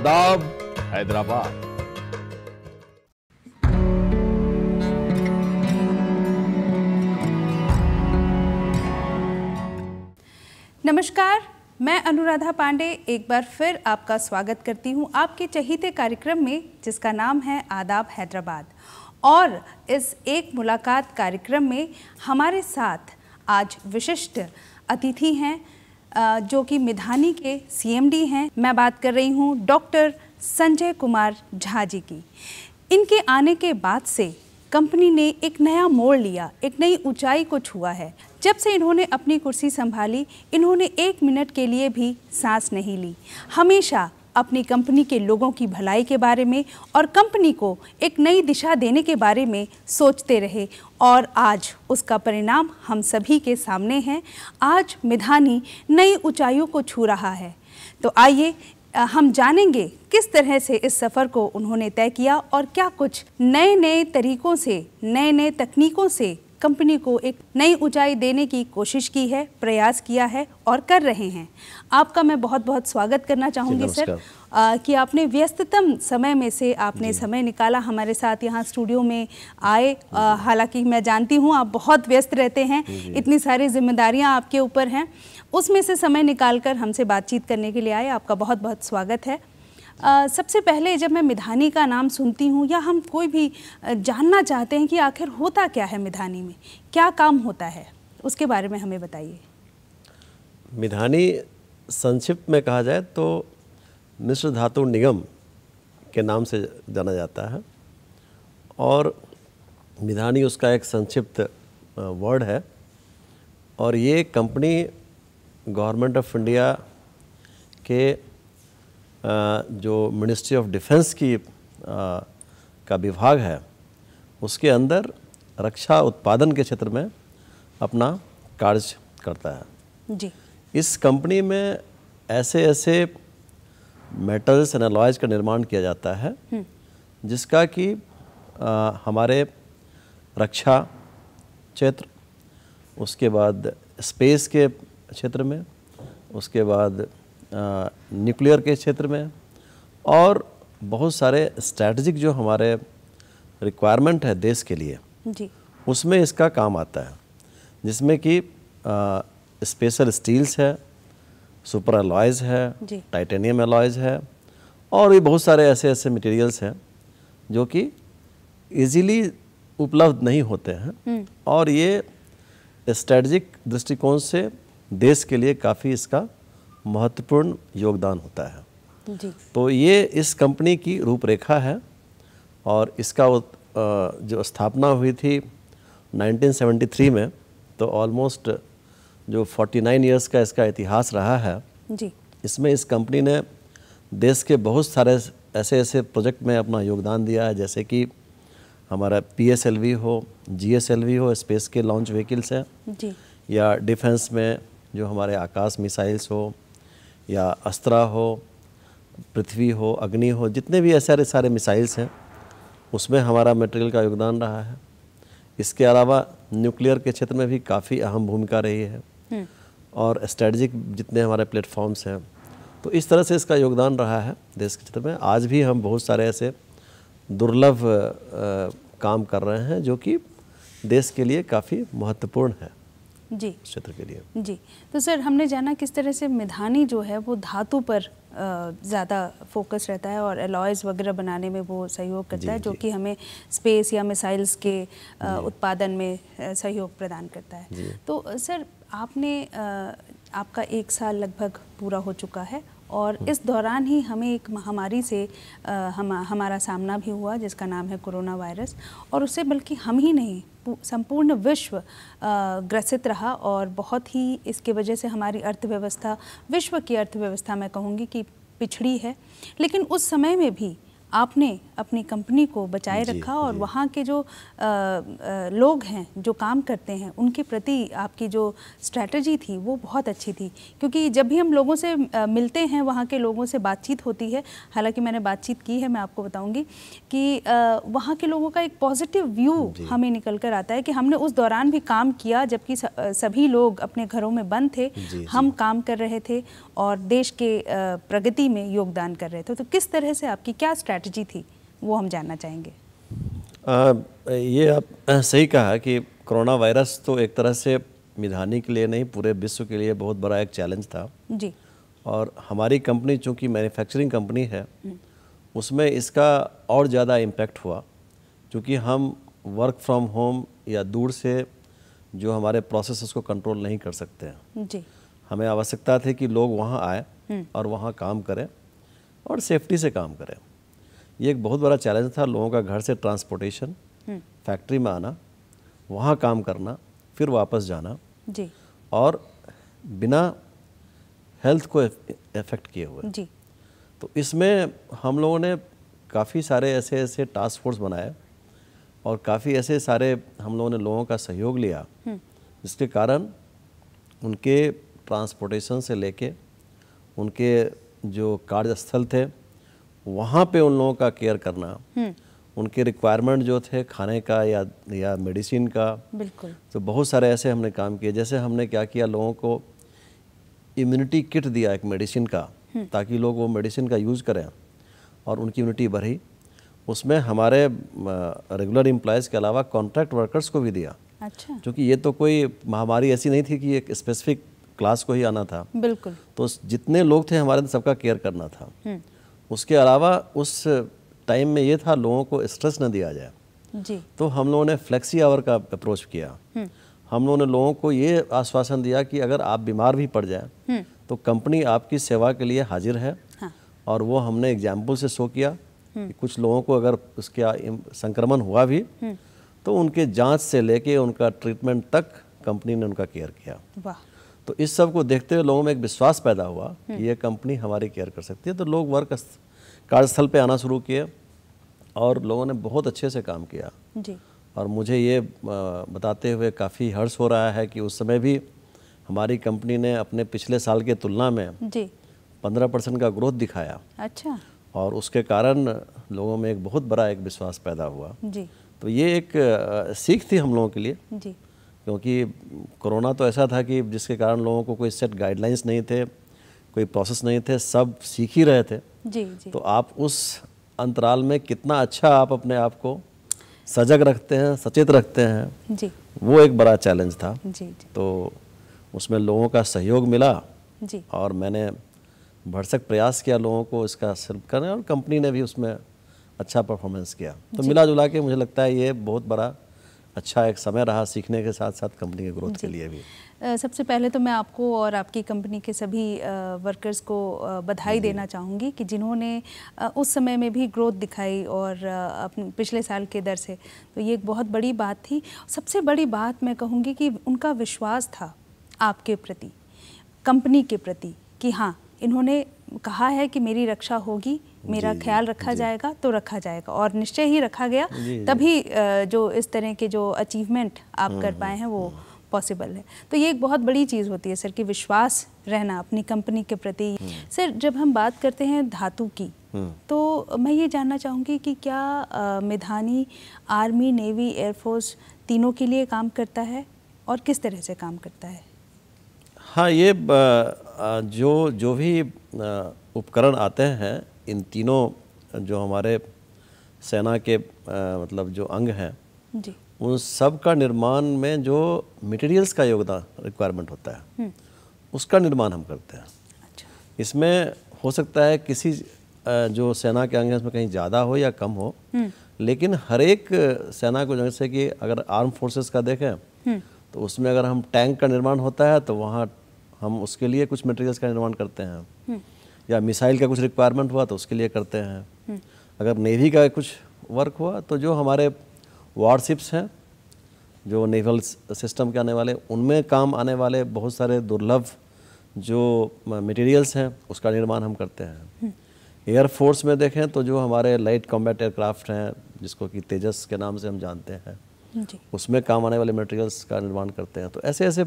आदाब हैदराबाद नमस्कार मैं अनुराधा पांडे एक बार फिर आपका स्वागत करती हूं आपके चहीते कार्यक्रम में जिसका नाम है आदाब हैदराबाद और इस एक मुलाकात कार्यक्रम में हमारे साथ आज विशिष्ट अतिथि हैं जो कि मिधानी के सीएमडी हैं मैं बात कर रही हूँ डॉक्टर संजय कुमार झा जी की इनके आने के बाद से कंपनी ने एक नया मोड़ लिया एक नई ऊंचाई को छुआ है जब से इन्होंने अपनी कुर्सी संभाली इन्होंने एक मिनट के लिए भी सांस नहीं ली हमेशा अपनी कंपनी के लोगों की भलाई के बारे में और कंपनी को एक नई दिशा देने के बारे में सोचते रहे और आज उसका परिणाम हम सभी के सामने है आज मिधानी नई ऊंचाइयों को छू रहा है तो आइए हम जानेंगे किस तरह से इस सफ़र को उन्होंने तय किया और क्या कुछ नए नए तरीकों से नए नए तकनीकों से कंपनी को एक नई ऊंचाई देने की कोशिश की है प्रयास किया है और कर रहे हैं आपका मैं बहुत बहुत स्वागत करना चाहूँगी सर आ, कि आपने व्यस्ततम समय में से आपने समय निकाला हमारे साथ यहाँ स्टूडियो में आए हालांकि मैं जानती हूँ आप बहुत व्यस्त रहते हैं इतनी सारी जिम्मेदारियाँ आपके ऊपर हैं उसमें से समय निकाल कर हमसे बातचीत करने के लिए आए आपका बहुत बहुत स्वागत है सबसे पहले जब मैं मिधानी का नाम सुनती हूँ या हम कोई भी जानना चाहते हैं कि आखिर होता क्या है मिधानी में क्या काम होता है उसके बारे में हमें बताइए मिधानी संक्षिप्त में कहा जाए तो मिश्र धातु निगम के नाम से जाना जाता है और मिधानी उसका एक संक्षिप्त वर्ड है और ये कंपनी गवर्नमेंट ऑफ इंडिया के जो मिनिस्ट्री ऑफ डिफेंस की का विभाग है उसके अंदर रक्षा उत्पादन के क्षेत्र में अपना कार्य करता है जी इस कंपनी में ऐसे ऐसे मेटल्स एंड एलॉयज का निर्माण किया जाता है हम्म। जिसका कि हमारे रक्षा क्षेत्र उसके बाद स्पेस के क्षेत्र में उसके बाद न्यूक्लियर के क्षेत्र में और बहुत सारे स्ट्रैटेजिक जो हमारे रिक्वायरमेंट है देश के लिए जी उसमें इसका काम आता है जिसमें कि स्पेशल स्टील्स है सुपर अलॉयज़ है टाइटेनियम अलॉयज़ है और भी बहुत सारे ऐसे ऐसे मटेरियल्स हैं जो कि इजीली उपलब्ध नहीं होते हैं हम्म। और ये स्ट्रेटजिक दृष्टिकोण से देश के लिए काफ़ी इसका महत्वपूर्ण योगदान होता है जी। तो ये इस कंपनी की रूपरेखा है और इसका जो स्थापना हुई थी 1973 में तो ऑलमोस्ट जो 49 इयर्स का इसका इतिहास रहा है जी इसमें इस कंपनी ने देश के बहुत सारे ऐसे ऐसे प्रोजेक्ट में अपना योगदान दिया है जैसे कि हमारा पी एस एल वी हो जी एस एल वी हो स्पेस के लॉन्च व्हीकल्स हैं या डिफेंस में जो हमारे आकाश मिसाइल्स हो या अस्त्रा हो पृथ्वी हो अग्नि हो जितने भी ऐसे सारे मिसाइल्स हैं उसमें हमारा मटेरियल का योगदान रहा है इसके अलावा न्यूक्लियर के क्षेत्र में भी काफ़ी अहम भूमिका रही है हम्म। और स्ट्रेटजिक जितने हमारे प्लेटफॉर्म्स हैं तो इस तरह से इसका योगदान रहा है देश के क्षेत्र में आज भी हम बहुत सारे ऐसे दुर्लभ काम कर रहे हैं जो कि देश के लिए काफ़ी महत्वपूर्ण है जी क्षेत्र के लिए जी तो सर हमने जाना किस तरह से मिधानी जो है वो धातु पर ज़्यादा फोकस रहता है और एलॉयज़ वगैरह बनाने में वो सहयोग करता जी, है जो कि हमें स्पेस या मिसाइल्स के उत्पादन में सहयोग प्रदान करता है तो सर आपने आपका एक साल लगभग पूरा हो चुका है और इस दौरान ही हमें एक महामारी से हम हमारा सामना भी हुआ जिसका नाम है कोरोना वायरस और उससे बल्कि हम ही नहीं संपूर्ण विश्व ग्रसित रहा और बहुत ही इसके वजह से हमारी अर्थव्यवस्था विश्व की अर्थव्यवस्था मैं कहूँगी कि पिछड़ी है लेकिन उस समय में भी आपने अपनी कंपनी को बचाए रखा और वहाँ के जो आ, आ, लोग हैं जो काम करते हैं उनके प्रति आपकी जो स्ट्रैटी थी वो बहुत अच्छी थी क्योंकि जब भी हम लोगों से आ, मिलते हैं वहाँ के लोगों से बातचीत होती है हालांकि मैंने बातचीत की है मैं आपको बताऊँगी कि वहाँ के लोगों का एक पॉजिटिव व्यू हमें निकल कर आता है कि हमने उस दौरान भी काम किया जबकि सभी लोग अपने घरों में बंद थे हम काम कर रहे थे और देश के प्रगति में योगदान कर रहे थे तो किस तरह से आपकी क्या स्ट्रैटेजी थी वो हम जानना चाहेंगे आ, ये आप सही कहा कि कोरोना वायरस तो एक तरह से मिधानी के लिए नहीं पूरे विश्व के लिए बहुत बड़ा एक चैलेंज था जी और हमारी कंपनी चूँकि मैन्युफैक्चरिंग कंपनी है हम्म। उसमें इसका और ज़्यादा इम्पैक्ट हुआ क्योंकि हम वर्क फ्रॉम होम या दूर से जो हमारे प्रोसेस उसको कंट्रोल नहीं कर सकते हैं जी हमें आवश्यकता थी कि लोग वहाँ आए हम्म। और वहाँ काम करें और सेफ्टी से काम करें ये एक बहुत बड़ा चैलेंज था लोगों का घर से ट्रांसपोर्टेशन हम्म। फैक्ट्री में आना वहाँ काम करना फिर वापस जाना जी और बिना हेल्थ को इफेक्ट किए हुए जी तो इसमें हम लोगों ने काफ़ी सारे ऐसे ऐसे टास्क फोर्स बनाए और काफ़ी ऐसे सारे हम लोगों ने लोगों का सहयोग लिया हम्म। जिसके कारण उनके ट्रांसपोर्टेशन से लेके उनके जो कार्यस्थल थे वहाँ पे उन लोगों का केयर करना हम्म। उनके रिक्वायरमेंट जो थे खाने का या या मेडिसिन का बिल्कुल तो बहुत सारे ऐसे हमने काम किए जैसे हमने क्या किया लोगों को इम्यूनिटी किट दिया एक मेडिसिन का हम्म। ताकि लोग वो मेडिसिन का यूज़ करें और उनकी इम्यूनिटी बढ़ी उसमें हमारे रेगुलर एम्प्लॉयज़ के अलावा कॉन्ट्रैक्ट वर्कर्स को भी दिया अच्छा क्योंकि ये तो कोई महामारी ऐसी नहीं थी कि एक स्पेसिफिक क्लास को ही आना था बिल्कुल तो जितने लोग थे हमारे सबका केयर करना था हम्म। उसके अलावा उस टाइम में ये था लोगों को स्ट्रेस न दिया जाए जी तो हम लोगों ने फ्लेक्सी आवर का अप्रोच किया हम्म। हम लोगों ने लोगों को ये आश्वासन दिया कि अगर आप बीमार भी पड़ जाए हम्म। तो कंपनी आपकी सेवा के लिए हाजिर है हाँ। और वो हमने एग्जाम्पल से शो किया हम्म। कि कुछ लोगों को अगर उसका संक्रमण हुआ भी तो उनके जांच से लेके उनका ट्रीटमेंट तक कंपनी ने उनका केयर किया वाह तो इस सब को देखते हुए लोगों में एक विश्वास पैदा हुआ कि हम्म। ये कंपनी हमारी केयर कर सकती है तो लोग वर्क कार्यस्थल पर आना शुरू किए और लोगों ने बहुत अच्छे से काम किया जी। और मुझे ये बताते हुए काफ़ी हर्ष हो रहा है कि उस समय भी हमारी कंपनी ने अपने पिछले साल की तुलना में पंद्रह परसेंट का ग्रोथ दिखाया अच्छा और उसके कारण लोगों में एक बहुत बड़ा एक विश्वास पैदा हुआ जी तो ये एक सीख थी हम लोगों के लिए जी क्योंकि कोरोना तो ऐसा था कि जिसके कारण लोगों को कोई सेट गाइडलाइंस नहीं थे कोई प्रोसेस नहीं थे सब सीख ही रहे थे जी जी तो आप उस अंतराल में कितना अच्छा आप अपने आप को सजग रखते हैं सचेत रखते हैं जी वो एक बड़ा चैलेंज था जी, जी तो उसमें लोगों का सहयोग मिला जी और मैंने भरसक प्रयास किया लोगों को इसका सिर्फ करने और कंपनी ने भी उसमें अच्छा परफॉर्मेंस किया तो मिला जुला के मुझे लगता है ये बहुत बड़ा अच्छा एक समय रहा सीखने के साथ साथ कंपनी के ग्रोथ के लिए भी सबसे पहले तो मैं आपको और आपकी कंपनी के सभी वर्कर्स को बधाई देना चाहूँगी कि जिन्होंने उस समय में भी ग्रोथ दिखाई और अपने पिछले साल के दर से तो ये एक बहुत बड़ी बात थी सबसे बड़ी बात मैं कहूँगी कि उनका विश्वास था आपके प्रति कंपनी के प्रति कि हाँ इन्होंने कहा है कि मेरी रक्षा होगी मेरा ख्याल रखा जाएगा तो रखा जाएगा और निश्चय ही रखा गया तभी जो इस तरह के जो अचीवमेंट आप कर हम्म, पाए हैं वो पॉसिबल हम्म। है तो ये एक बहुत बड़ी चीज़ होती है सर कि विश्वास रहना अपनी कंपनी के प्रति हम्म। सर जब हम बात करते हैं धातु की तो मैं ये जानना चाहूँगी कि क्या मिधानी आर्मी नेवी एयरफोर्स तीनों के लिए काम करता है और किस तरह से काम करता है हाँ ये जो जो भी उपकरण आते हैं इन तीनों जो हमारे सेना के आ, मतलब जो अंग हैं उन सब का निर्माण में जो मटेरियल्स का योगदान रिक्वायरमेंट होता है हम्म। उसका निर्माण हम करते हैं अच्छा। इसमें हो सकता है किसी जो सेना के अंग हैं उसमें कहीं ज़्यादा हो या कम हो हम्म। लेकिन हर एक सेना को जैसे कि अगर आर्म फोर्सेस का देखें हम्म। तो उसमें अगर हम टैंक का निर्माण होता है तो वहाँ हम उसके लिए कुछ मटेरियल्स का निर्माण करते हैं या मिसाइल का कुछ रिक्वायरमेंट हुआ तो उसके लिए करते हैं अगर नेवी का कुछ वर्क हुआ तो जो हमारे वारशिप्स हैं जो नेवल सिस्टम के आने वाले उनमें काम आने वाले बहुत सारे दुर्लभ जो मटेरियल्स हैं उसका निर्माण हम करते हैं एयरफोर्स में देखें तो जो हमारे लाइट कॉम्बैट एयरक्राफ्ट हैं जिसको कि तेजस के नाम से हम जानते हैं उसमें काम आने वाले मटेरियल्स का निर्माण करते हैं तो ऐसे ऐसे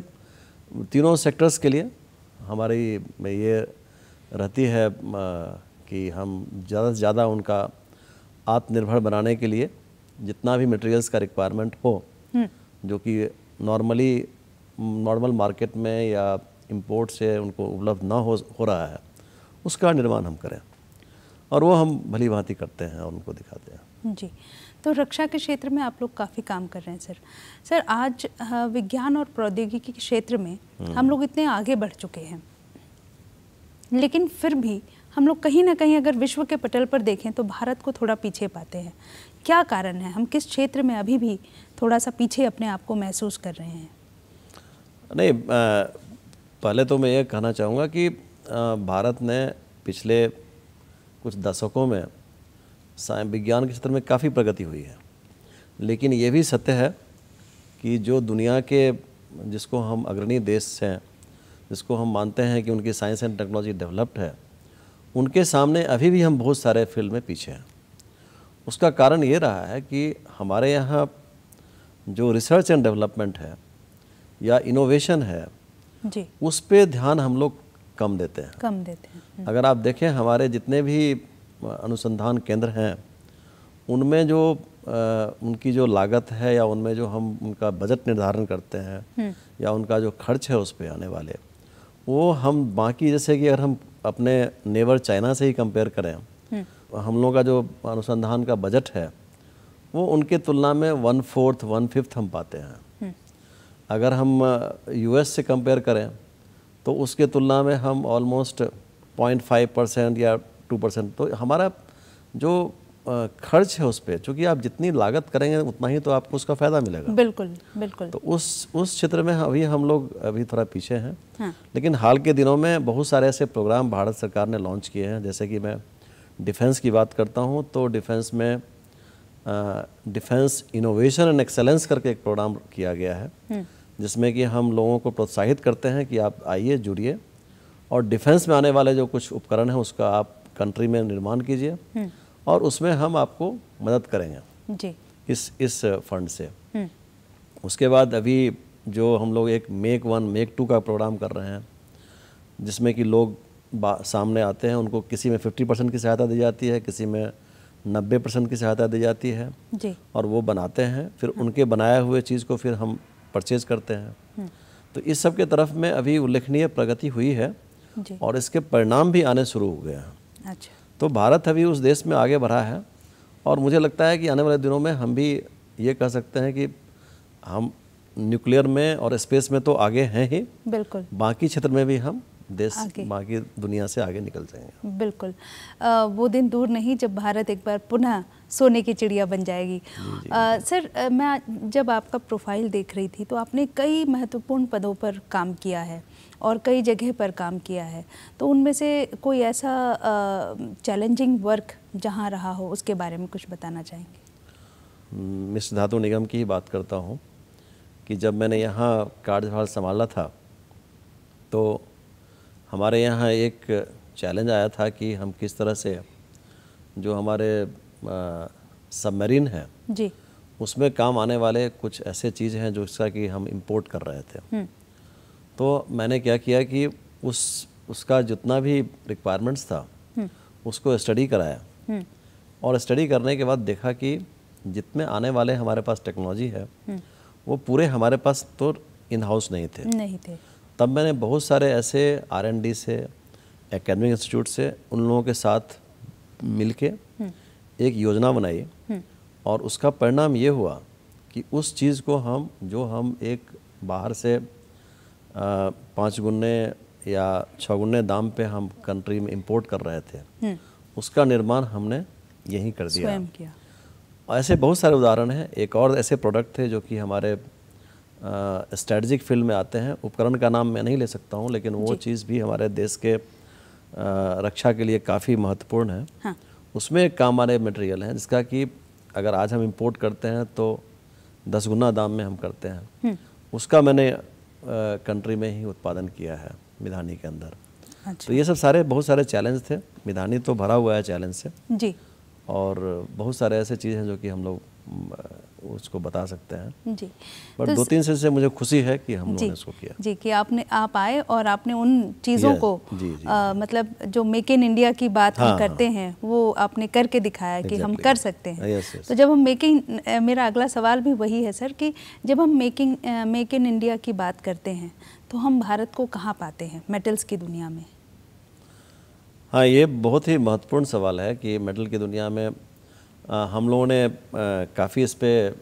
तीनों सेक्टर्स के लिए हमारी ये रहती है कि हम ज़्यादा से ज़्यादा उनका आत्मनिर्भर बनाने के लिए जितना भी मटेरियल्स का रिक्वायरमेंट हो हम्म। जो कि नॉर्मली नॉर्मल मार्केट में या इम्पोर्ट से उनको उपलब्ध ना हो हो रहा है उसका निर्माण हम करें और वो हम भली भांति करते हैं और उनको दिखाते हैं जी तो रक्षा के क्षेत्र में आप लोग काफ़ी काम कर रहे हैं सर सर आज विज्ञान और प्रौद्योगिकी के क्षेत्र में हम्म। हम लोग इतने आगे बढ़ चुके हैं लेकिन फिर भी हम लोग कहीं ना कहीं अगर विश्व के पटल पर देखें तो भारत को थोड़ा पीछे पाते हैं क्या कारण है हम किस क्षेत्र में अभी भी थोड़ा सा पीछे अपने आप को महसूस कर रहे हैं नहीं पहले तो मैं ये कहना चाहूँगा कि भारत ने पिछले कुछ दशकों में साइंस विज्ञान के क्षेत्र में काफ़ी प्रगति हुई है लेकिन ये भी सत्य है कि जो दुनिया के जिसको हम अग्रणी देश हैं जिसको हम मानते हैं कि उनकी साइंस एंड टेक्नोलॉजी डेवलप्ड है उनके सामने अभी भी हम बहुत सारे फील्ड में पीछे हैं उसका कारण ये रहा है कि हमारे यहाँ जो रिसर्च एंड डेवलपमेंट है या इनोवेशन है जी। उस पर ध्यान हम लोग कम देते हैं कम देते हैं हम्म। अगर आप देखें हमारे जितने भी अनुसंधान केंद्र हैं उनमें जो आ, उनकी जो लागत है या उनमें जो हम उनका बजट निर्धारण करते हैं हम्म। या उनका जो खर्च है उस पर आने वाले वो हम बाकी जैसे कि अगर हम अपने नेबर चाइना से ही कंपेयर करें हम्म। हम लोगों का जो अनुसंधान का बजट है वो उनके तुलना में वन फोर्थ वन फिफ्थ हम पाते हैं हम्म। अगर हम यूएस से कंपेयर करें तो उसके तुलना में हम ऑलमोस्ट पॉइंट फाइव परसेंट या टू परसेंट तो हमारा जो खर्च है उस पर चूँकि आप जितनी लागत करेंगे उतना ही तो आपको उसका फ़ायदा मिलेगा बिल्कुल बिल्कुल तो उस उस क्षेत्र में अभी हम लोग अभी थोड़ा पीछे हैं हाँ। लेकिन हाल के दिनों में बहुत सारे ऐसे प्रोग्राम भारत सरकार ने लॉन्च किए हैं जैसे कि मैं डिफेंस की बात करता हूँ तो डिफेंस में डिफेंस इनोवेशन एंड एक्सेलेंस करके एक प्रोग्राम किया गया है हम्म। जिसमें कि हम लोगों को प्रोत्साहित करते हैं कि आप आइए जुड़िए और डिफेंस में आने वाले जो कुछ उपकरण हैं उसका आप कंट्री में निर्माण कीजिए हम्म। और उसमें हम आपको मदद करेंगे जी इस इस फंड से हम्म। उसके बाद अभी जो हम लोग एक मेक वन मेक टू का प्रोग्राम कर रहे हैं जिसमें कि लोग सामने आते हैं उनको किसी में 50 परसेंट की सहायता दी जाती है किसी में 90 परसेंट की सहायता दी जाती है जी। और वो बनाते हैं फिर हाँ। उनके बनाए हुए चीज़ को फिर हम परचेज करते हैं तो इस सब के तरफ में अभी उल्लेखनीय प्रगति हुई है और इसके परिणाम भी आने शुरू हो गए हैं अच्छा तो भारत अभी उस देश में आगे बढ़ा है और मुझे लगता है कि आने वाले दिनों में हम भी ये कह सकते हैं कि हम न्यूक्लियर में और स्पेस में तो आगे हैं ही बिल्कुल बाकी क्षेत्र में भी हम देश बाकी दुनिया से आगे निकल जाएंगे बिल्कुल आ, वो दिन दूर नहीं जब भारत एक बार पुनः सोने की चिड़िया बन जाएगी आ, सर मैं जब आपका प्रोफाइल देख रही थी तो आपने कई महत्वपूर्ण पदों पर काम किया है और कई जगह पर काम किया है तो उनमें से कोई ऐसा चैलेंजिंग वर्क जहाँ रहा हो उसके बारे में कुछ बताना चाहेंगे मिस धातु निगम की ही बात करता हूँ कि जब मैंने यहाँ कार्यभार संभाला था तो हमारे यहाँ एक चैलेंज आया था कि हम किस तरह से जो हमारे सबमरीन है जी उसमें काम आने वाले कुछ ऐसे चीज़ हैं जो इसका कि हम इंपोर्ट कर रहे थे हम्म। तो मैंने क्या किया कि उस उसका जितना भी रिक्वायरमेंट्स था हम्म। उसको स्टडी कराया हम्म। और स्टडी करने के बाद देखा कि जितने आने वाले हमारे पास टेक्नोलॉजी है वो पूरे हमारे पास तो इन हाउस नहीं थे नहीं थे तब मैंने बहुत सारे ऐसे आर से एकेडमिक इंस्टीट्यूट से उन लोगों के साथ मिलके एक योजना बनाई हम्म। और उसका परिणाम ये हुआ कि उस चीज़ को हम जो हम एक बाहर से पाँच गुने या छः गुने दाम पे हम कंट्री में इंपोर्ट कर रहे थे हम्म। उसका निर्माण हमने यहीं कर दिया किया ऐसे बहुत सारे उदाहरण हैं एक और ऐसे प्रोडक्ट थे जो कि हमारे स्ट्रेटजिक फील्ड में आते हैं उपकरण का नाम मैं नहीं ले सकता हूँ लेकिन वो चीज़ भी हमारे देश के आ, रक्षा के लिए काफ़ी महत्वपूर्ण है हाँ। उसमें एक काम आने मटेरियल है जिसका कि अगर आज हम इम्पोर्ट करते हैं तो दस गुना दाम में हम करते हैं हम्म। उसका मैंने कंट्री में ही उत्पादन किया है मिधानी के अंदर अच्छा। तो ये सब सारे बहुत सारे चैलेंज थे मिधानी तो भरा हुआ है चैलेंज से जी और बहुत सारे ऐसे चीज़ हैं जो कि हम लोग उसको बता सकते हैं जी पर तो दो तीन से, से मुझे खुशी है कि हम लोगों ने इसको किया जी कि आपने आप आए और आपने उन चीज़ों को जी, जी, आ, जी, मतलब जो मेक इन इंडिया की बात हाँ, हम हाँ। करते हाँ, हैं वो आपने करके दिखाया कि हम कर सकते हैं यस, यस, तो जब हम मेकिंग मेरा अगला सवाल भी वही है सर कि जब हम मेकिंग मेक इन इंडिया की बात करते हैं तो हम भारत को कहाँ पाते हैं मेटल्स की दुनिया में हाँ ये बहुत ही महत्वपूर्ण सवाल है कि मेटल की दुनिया में हम लोगों ने काफ़ी इस पर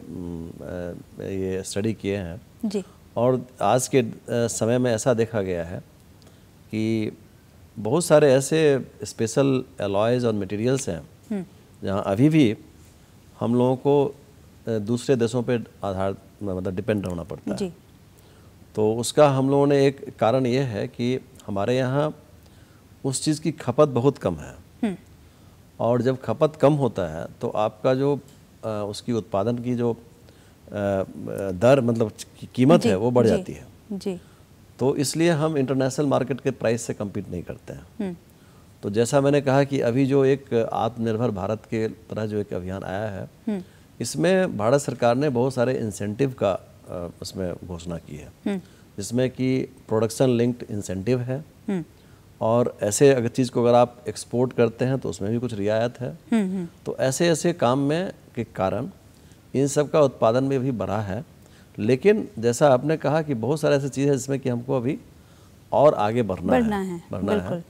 ये स्टडी किए हैं जी और आज के समय में ऐसा देखा गया है कि बहुत सारे ऐसे स्पेशल एलॉयज़ और मटेरियल्स हैं हम्म। जहाँ अभी भी हम लोगों को दूसरे देशों पर आधार मतलब डिपेंड होना पड़ता है तो उसका हम लोगों ने एक कारण ये है कि हमारे यहाँ उस चीज़ की खपत बहुत कम है हम्म। और जब खपत कम होता है तो आपका जो उसकी उत्पादन की जो दर मतलब कीमत है वो बढ़ जाती है जी तो इसलिए हम इंटरनेशनल मार्केट के प्राइस से कम्पीट नहीं करते हैं हम्म। तो जैसा मैंने कहा कि अभी जो एक आत्मनिर्भर भारत के तरह जो एक अभियान आया है हम्म। इसमें भारत सरकार ने बहुत सारे इंसेंटिव का उसमें घोषणा की है हम्म। जिसमें कि प्रोडक्शन लिंक्ड इंसेंटिव है और ऐसे अगर चीज़ को अगर आप एक्सपोर्ट करते हैं तो उसमें भी कुछ रियायत है हम्म, हम्म। तो ऐसे ऐसे काम में के कारण इन सब का उत्पादन में भी बढ़ा है लेकिन जैसा आपने कहा कि बहुत सारे ऐसे चीज़ है जिसमें कि हमको अभी और आगे बढ़ना, बढ़ना है, है बढ़ना है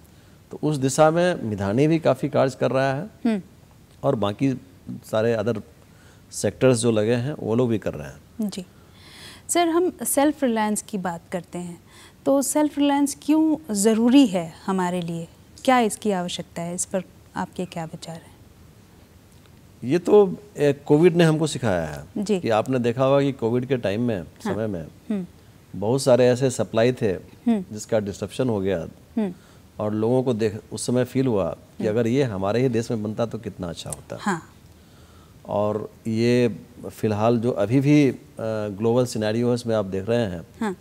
तो उस दिशा में मिधानी भी काफ़ी कार्य कर रहा है हम्म। और बाकी सारे अदर सेक्टर्स जो लगे हैं वो लोग भी कर रहे हैं जी सर हम सेल्फ रिलायंस की बात करते हैं तो सेल्फ रिलायंस क्यों ज़रूरी है हमारे लिए क्या इसकी आवश्यकता है इस पर आपके क्या विचार हैं ये तो कोविड ने हमको सिखाया है कि आपने देखा होगा कि कोविड के टाइम में हाँ, समय में हम्म। बहुत सारे ऐसे सप्लाई थे हम्म। जिसका डिस्ट्रप्शन हो गया हम्म। और लोगों को देख उस समय फील हुआ कि अगर ये हमारे ही देश में बनता तो कितना अच्छा होता हाँ। और ये फिलहाल जो अभी भी ग्लोबल सिनेरियो है इसमें आप देख रहे हैं हाँ।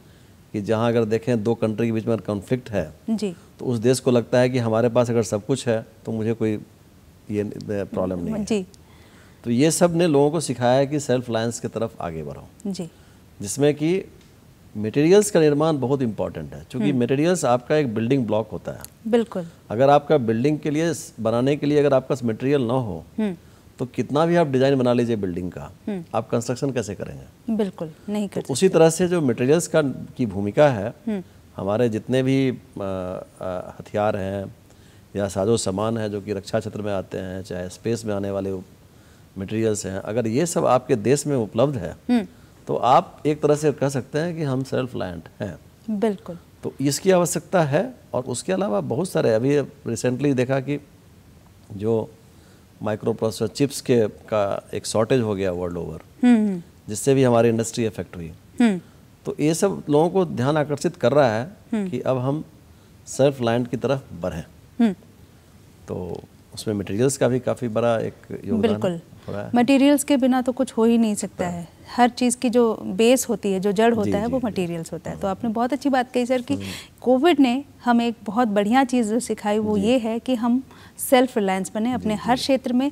कि जहाँ अगर देखें दो कंट्री के बीच में कॉन्फ्लिक्ट है जी तो उस देश को लगता है कि हमारे पास अगर सब कुछ है तो मुझे कोई ये प्रॉब्लम नहीं है। जी तो ये सब ने लोगों को सिखाया है कि सेल्फ लाइन्स की तरफ आगे बढ़ो जी जिसमें कि मटेरियल्स का निर्माण बहुत इंपॉर्टेंट है क्योंकि मटेरियल्स हम्म। आपका एक बिल्डिंग ब्लॉक होता है बिल्कुल अगर आपका बिल्डिंग के लिए बनाने के लिए अगर आपका मटेरियल ना हो हम्म। तो कितना भी आप डिज़ाइन बना लीजिए बिल्डिंग का हम्म। आप कंस्ट्रक्शन कैसे करेंगे बिल्कुल नहीं कर तो उसी तरह से जो मटेरियल्स का की भूमिका है हम्म। हमारे जितने भी हथियार हैं या साजो सामान है जो कि रक्षा क्षेत्र में आते हैं चाहे स्पेस में आने वाले मटेरियल्स हैं अगर ये सब आपके देश में उपलब्ध है हम्म। तो आप एक तरह से कह सकते हैं कि हम सेल्फ लाइंट हैं बिल्कुल तो इसकी आवश्यकता है और उसके अलावा बहुत सारे अभी रिसेंटली देखा कि जो माइक्रो प्रोसेसर चिप्स के का एक शॉर्टेज हो गया वर्ल्ड ओवर हम्म, हम्म। जिससे भी हमारी इंडस्ट्री इफेक्ट हुई हम्म। तो ये सब लोगों को ध्यान आकर्षित कर रहा है कि अब हम सेल्फ लैंड की तरफ बढ़ें तो उसमें मटेरियल्स का भी काफ़ी बड़ा एक योगदान बिल्कुल मटेरियल्स के बिना तो कुछ हो ही नहीं सकता हाँ। है हर चीज़ की जो बेस होती है जो जड़ होता जी, है जी, वो मटेरियल्स होता है तो हाँ। आपने बहुत अच्छी बात कही सर कि कोविड हम्म। ने हमें एक बहुत बढ़िया चीज़ जो सिखाई वो ये है कि हम सेल्फ रिलायंस बने अपने हर क्षेत्र में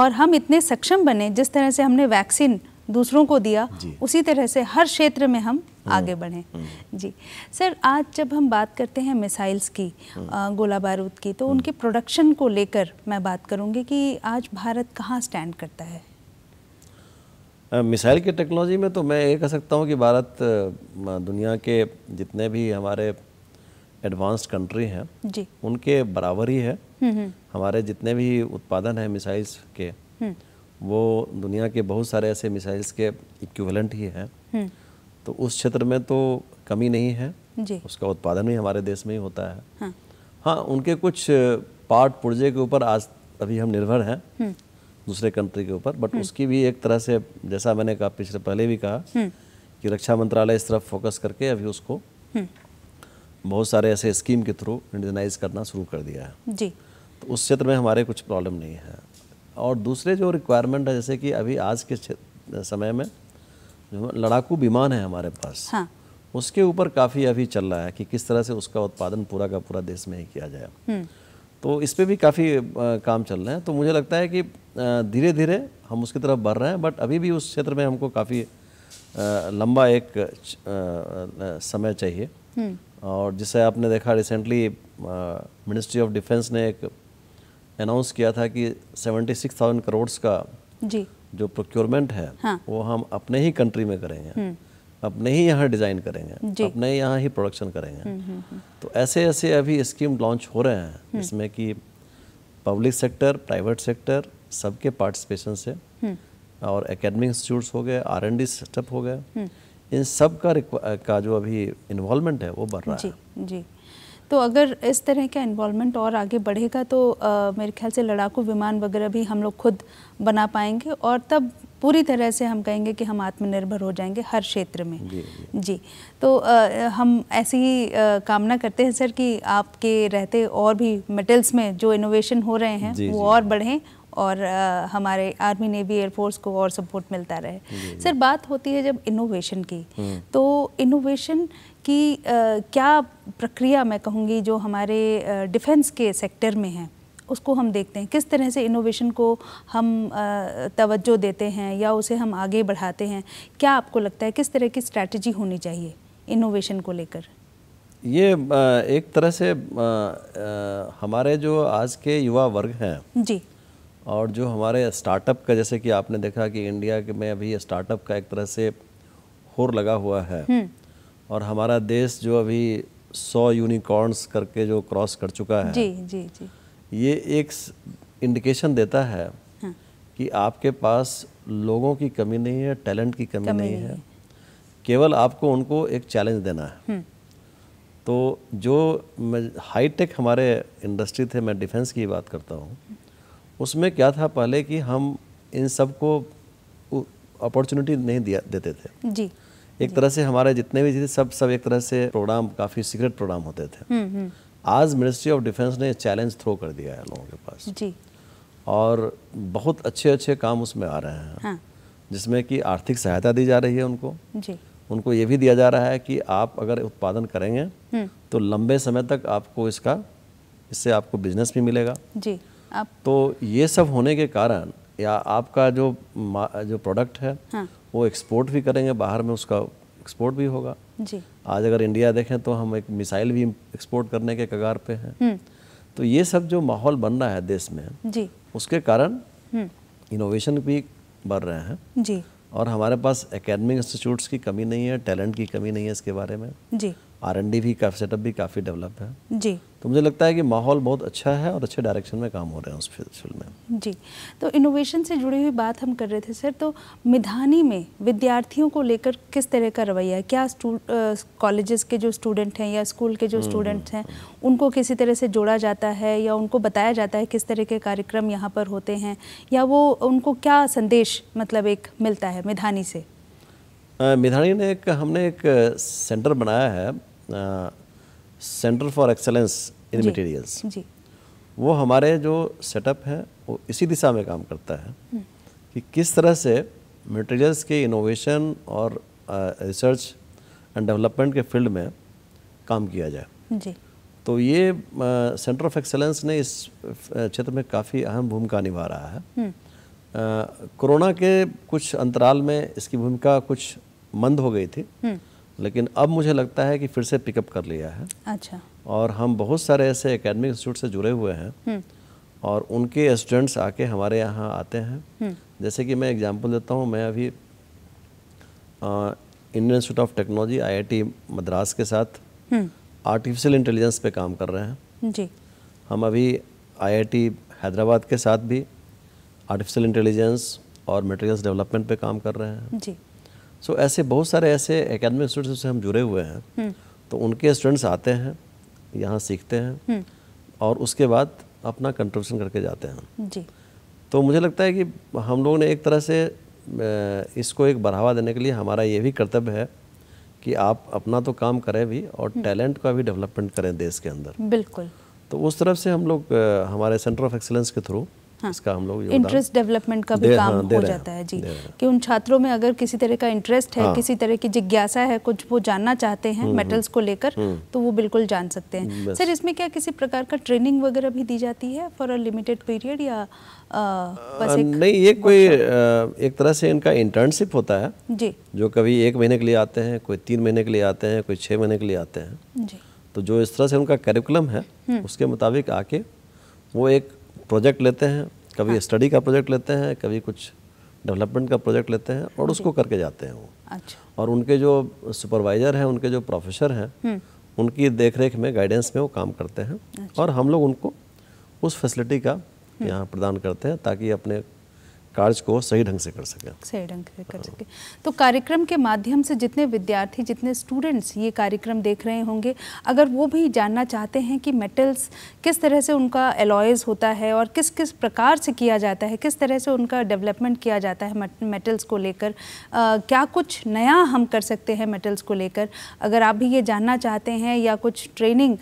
और हम इतने सक्षम बने जिस तरह से हमने वैक्सीन दूसरों को दिया उसी तरह से हर क्षेत्र में हम हम्म, आगे बढ़ें हम्म। जी सर आज जब हम बात करते हैं मिसाइल्स की हम्म। गोला बारूद की तो उनके प्रोडक्शन को लेकर मैं बात करूंगी कि आज भारत कहाँ स्टैंड करता है मिसाइल की टेक्नोलॉजी में तो मैं ये कह सकता हूँ कि भारत दुनिया के जितने भी हमारे एडवांस्ड कंट्री हैं उनके बराबर ही है हमारे जितने भी उत्पादन हैं मिसाइल्स के वो दुनिया के बहुत सारे ऐसे मिसाइल्स के इक्विवेलेंट ही हैं हम्म। तो उस क्षेत्र में तो कमी नहीं है जी। उसका उत्पादन भी हमारे देश में ही होता है हाँ, हाँ उनके कुछ पार्ट पुर्जे के ऊपर आज अभी हम निर्भर हैं हम्म। दूसरे कंट्री के ऊपर बट हम्म। उसकी भी एक तरह से जैसा मैंने कहा पिछले पहले भी कहा कि रक्षा मंत्रालय इस तरफ फोकस करके अभी उसको बहुत सारे ऐसे स्कीम के थ्रू इंडिजनाइज करना शुरू कर दिया है जी तो उस क्षेत्र में हमारे कुछ प्रॉब्लम नहीं है और दूसरे जो रिक्वायरमेंट है जैसे कि अभी आज के समय में जो लड़ाकू विमान है हमारे पास हाँ। उसके ऊपर काफ़ी अभी चल रहा है कि किस तरह से उसका उत्पादन पूरा का पूरा देश में ही किया जाए हम्म। तो इस पर भी काफ़ी काम चल रहे हैं तो मुझे लगता है कि धीरे धीरे हम उसकी तरफ बढ़ रहे हैं बट अभी भी उस क्षेत्र में हमको काफ़ी लंबा एक समय चाहिए हम्म। और जिसे आपने देखा रिसेंटली मिनिस्ट्री ऑफ डिफेंस ने एक अनाउंस किया था कि सेवेंटी सिक्स थाउजेंड करोड़ का जी जो प्रोक्योरमेंट है हाँ। वो हम अपने ही कंट्री में करेंगे हम्म। अपने ही यहाँ डिज़ाइन करेंगे अपने यहाँ ही प्रोडक्शन करेंगे हम्म, हम्म, तो ऐसे ऐसे अभी स्कीम लॉन्च हो रहे हैं जिसमें कि पब्लिक सेक्टर प्राइवेट सेक्टर सबके पार्टिसिपेशन से और एकेडमिक इंस्टीट्यूट्स हो गए आर एन डी सेटअप हो गए इन सब का का जो अभी इन्वॉल्वमेंट है वो बढ़ रहा जी, है जी तो अगर इस तरह का इन्वॉलमेंट और आगे बढ़ेगा तो आ, मेरे ख्याल से लड़ाकू विमान वगैरह भी हम लोग खुद बना पाएंगे और तब पूरी तरह से हम कहेंगे कि हम आत्मनिर्भर हो जाएंगे हर क्षेत्र में जी, जी।, जी। तो आ, हम ऐसी ही आ, कामना करते हैं सर कि आपके रहते और भी मेटल्स में जो इनोवेशन हो रहे हैं वो और बढ़ें और आ, हमारे आर्मी नेवी एयरफोर्स को और सपोर्ट मिलता रहे सर बात होती है जब इनोवेशन की हम्म। तो इनोवेशन कि क्या प्रक्रिया मैं कहूँगी जो हमारे डिफेंस के सेक्टर में है उसको हम देखते हैं किस तरह से इनोवेशन को हम तवज्जो देते हैं या उसे हम आगे बढ़ाते हैं क्या आपको लगता है किस तरह की स्ट्रैटेजी होनी चाहिए इनोवेशन को लेकर ये एक तरह से हमारे जो आज के युवा वर्ग हैं जी और जो हमारे स्टार्टअप का जैसे कि आपने देखा कि इंडिया में अभी स्टार्टअप का एक तरह से होर लगा हुआ है हम्म। और हमारा देश जो अभी सौ यूनिकॉर्न्स करके जो क्रॉस कर चुका है जी जी जी ये एक इंडिकेशन देता है हाँ। कि आपके पास लोगों की कमी नहीं है टैलेंट की कमी, कमी नहीं, नहीं है केवल आपको उनको एक चैलेंज देना है हम्म। तो जो हाई टेक हमारे इंडस्ट्री थे मैं डिफेंस की बात करता हूँ उसमें क्या था पहले कि हम इन सबको अपॉर्चुनिटी नहीं दिया देते थे जी एक तरह से हमारे जितने भी थे सब सब एक तरह से प्रोग्राम काफ़ी सीक्रेट प्रोग्राम होते थे हम्म, हम्म। आज मिनिस्ट्री ऑफ डिफेंस ने चैलेंज थ्रो कर दिया है लोगों के पास जी और बहुत अच्छे अच्छे काम उसमें आ रहे हैं हाँ। जिसमें कि आर्थिक सहायता दी जा रही है उनको जी उनको ये भी दिया जा रहा है कि आप अगर उत्पादन करेंगे हम्म। तो लंबे समय तक आपको इसका इससे आपको बिजनेस भी मिलेगा जी आप तो ये सब होने के कारण या आपका जो जो प्रोडक्ट है हाँ। वो एक्सपोर्ट भी करेंगे बाहर में उसका एक्सपोर्ट भी होगा जी आज अगर इंडिया देखें तो हम एक मिसाइल भी एक्सपोर्ट करने के कगार पे हैं हम्म। तो ये सब जो माहौल बन रहा है देश में जी उसके कारण इनोवेशन हम्म। भी बढ़ रहे हैं जी और हमारे पास एकेडमिक इंस्टीट्यूट्स की कमी नहीं है टैलेंट की कमी नहीं है इसके बारे में जी आर एन डी भी काफ़ी सेटअप भी काफ़ी डेवलप है जी तो मुझे लगता है कि माहौल बहुत अच्छा है और अच्छे डायरेक्शन में काम हो रहे हैं उस फिल्म में जी तो इनोवेशन से जुड़ी हुई बात हम कर रहे थे सर तो मिधानी में विद्यार्थियों को लेकर किस तरह का रवैया है क्या कॉलेजेस के जो स्टूडेंट हैं या स्कूल के जो स्टूडेंट्स हम्म, हम्म, हैं हम्म। उनको किसी तरह से जोड़ा जाता है या उनको बताया जाता है किस तरह के कार्यक्रम यहाँ पर होते हैं या वो उनको क्या संदेश मतलब एक मिलता है मिधानी से मिधानी ने एक हमने एक सेंटर बनाया है centre for excellence in materials वो हमारे जो सेटअप है वो इसी दिशा में काम करता है हम्म। कि किस तरह से मटेरियल्स के इनोवेशन और रिसर्च एंड डेवलपमेंट के फील्ड में काम किया जाए जी तो ये सेंटर ऑफ एक्सेलेंस ने इस क्षेत्र में काफ़ी अहम भूमिका निभा रहा है हम्म। कोरोना के कुछ अंतराल में इसकी भूमिका कुछ मंद हो गई थी हम्म। लेकिन अब मुझे लगता है कि फिर से पिकअप कर लिया है अच्छा और हम बहुत सारे ऐसे एकेडमिक इंस्टीट्यूट से जुड़े हुए हैं हम्म। और उनके स्टूडेंट्स आके हमारे यहाँ आते हैं हम्म। जैसे कि मैं एग्जांपल देता हूँ मैं अभी Indian Institute of Technology IIT Madras के साथ आर्टिफिशियल हम्म। इंटेलिजेंस पे काम कर रहे हैं जी हम अभी आईआईटी हैदराबाद के साथ भी आर्टिफिशियल इंटेलिजेंस और मटेरियल्स डेवलपमेंट पे काम कर रहे हैं जी सो ऐसे बहुत सारे ऐसे अकेडमिक इंस्टीट्यूट से हम जुड़े हुए हैं हम्म। तो उनके स्टूडेंट्स आते हैं यहाँ सीखते हैं हम्म। और उसके बाद अपना कंट्रीब्यूशन करके जाते हैं जी तो मुझे लगता है कि हम लोगों ने एक तरह से इसको एक बढ़ावा देने के लिए हमारा ये भी कर्तव्य है कि आप अपना तो काम करें भी और टैलेंट हम्म। का भी डेवलपमेंट करें देश के अंदर बिल्कुल तो उस तरफ से हम लोग हमारे सेंटर ऑफ एक्सीलेंस के थ्रू हाँ, इसका हम लोग इंटरेस्ट डेवलपमेंट का भी काम हाँ, हो जाता है जी कि उन छात्रों में अगर किसी तरह का इंटरेस्ट है हाँ, किसी तरह की जिज्ञासा है कुछ वो जानना चाहते हैं मेटल्स हम्म, हम्म। को लेकर हम्म। तो वो बिल्कुल जान सकते हैं सर इसमें क्या किसी प्रकार का ट्रेनिंग वगैरह भी दी जाती है फॉर अ लिमिटेड पीरियड या नहीं ये कोई एक तरह से इनका इंटर्नशिप होता है जी जो कभी एक महीने के लिए आते हैं कोई तीन महीने के लिए आते हैं कोई छः महीने के लिए आते हैं जी तो जो इस तरह से उनका करिकुलम है उसके मुताबिक आके वो एक प्रोजेक्ट लेते हैं कभी हाँ। स्टडी का प्रोजेक्ट लेते हैं कभी कुछ डेवलपमेंट का प्रोजेक्ट लेते हैं और उसको करके जाते हैं वो अच्छा। और उनके जो सुपरवाइज़र हैं उनके जो प्रोफेसर हैं हम्म। उनकी देखरेख में गाइडेंस में वो काम करते हैं अच्छा। और हम लोग उनको उस फैसिलिटी का हम्म। यहाँ प्रदान करते हैं ताकि अपने कार्य को सही ढंग से कर सके सही ढंग से कर सके तो कार्यक्रम के माध्यम से जितने विद्यार्थी जितने स्टूडेंट्स ये कार्यक्रम देख रहे होंगे अगर वो भी जानना चाहते हैं कि मेटल्स किस तरह से उनका एलॉयज़ होता है और किस किस प्रकार से किया जाता है किस तरह से उनका डेवलपमेंट किया जाता है मेटल्स को लेकर क्या कुछ नया हम कर सकते हैं मेटल्स को लेकर अगर आप भी ये जानना चाहते हैं या कुछ ट्रेनिंग